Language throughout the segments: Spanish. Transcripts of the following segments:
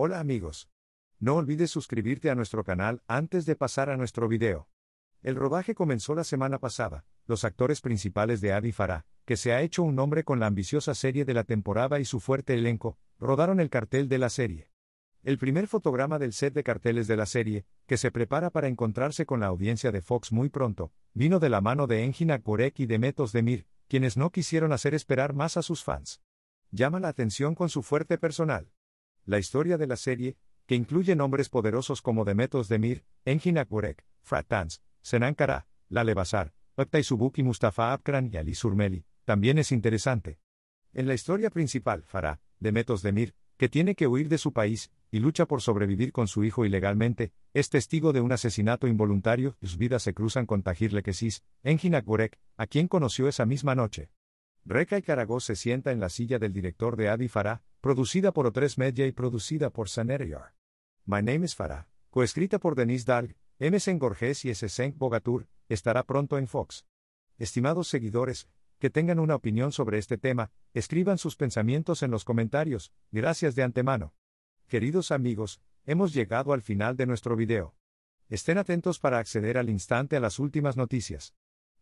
Hola amigos. No olvides suscribirte a nuestro canal antes de pasar a nuestro video. El rodaje comenzó la semana pasada. Los actores principales de Adi Farah, que se ha hecho un nombre con la ambiciosa serie de la temporada y su fuerte elenco, rodaron el cartel de la serie. El primer fotograma del set de carteles de la serie, que se prepara para encontrarse con la audiencia de Fox muy pronto, vino de la mano de Engina Korek y de Metos Demir, quienes no quisieron hacer esperar más a sus fans. Llama la atención con su fuerte personal la historia de la serie, que incluye nombres poderosos como Demetos Demir, Engin Akburek, Fratans, Senan Kara, Lale Bazar, Mustafa Abkran y Ali Surmeli, también es interesante. En la historia principal, Farah, Demetos Demir, que tiene que huir de su país, y lucha por sobrevivir con su hijo ilegalmente, es testigo de un asesinato involuntario, sus vidas se cruzan con Tahir Lekesis, Engin Akburek, a quien conoció esa misma noche. Reka y Karagó se sienta en la silla del director de Adi Farah, producida por O3 Media y producida por Sanerior. My Name is Farah, coescrita por Denise Dalg, M. Gorges y S. Senk Bogatur, estará pronto en Fox. Estimados seguidores, que tengan una opinión sobre este tema, escriban sus pensamientos en los comentarios, gracias de antemano. Queridos amigos, hemos llegado al final de nuestro video. Estén atentos para acceder al instante a las últimas noticias.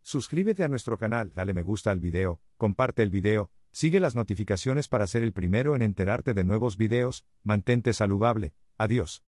Suscríbete a nuestro canal, dale me gusta al video, comparte el video, Sigue las notificaciones para ser el primero en enterarte de nuevos videos, mantente saludable, adiós.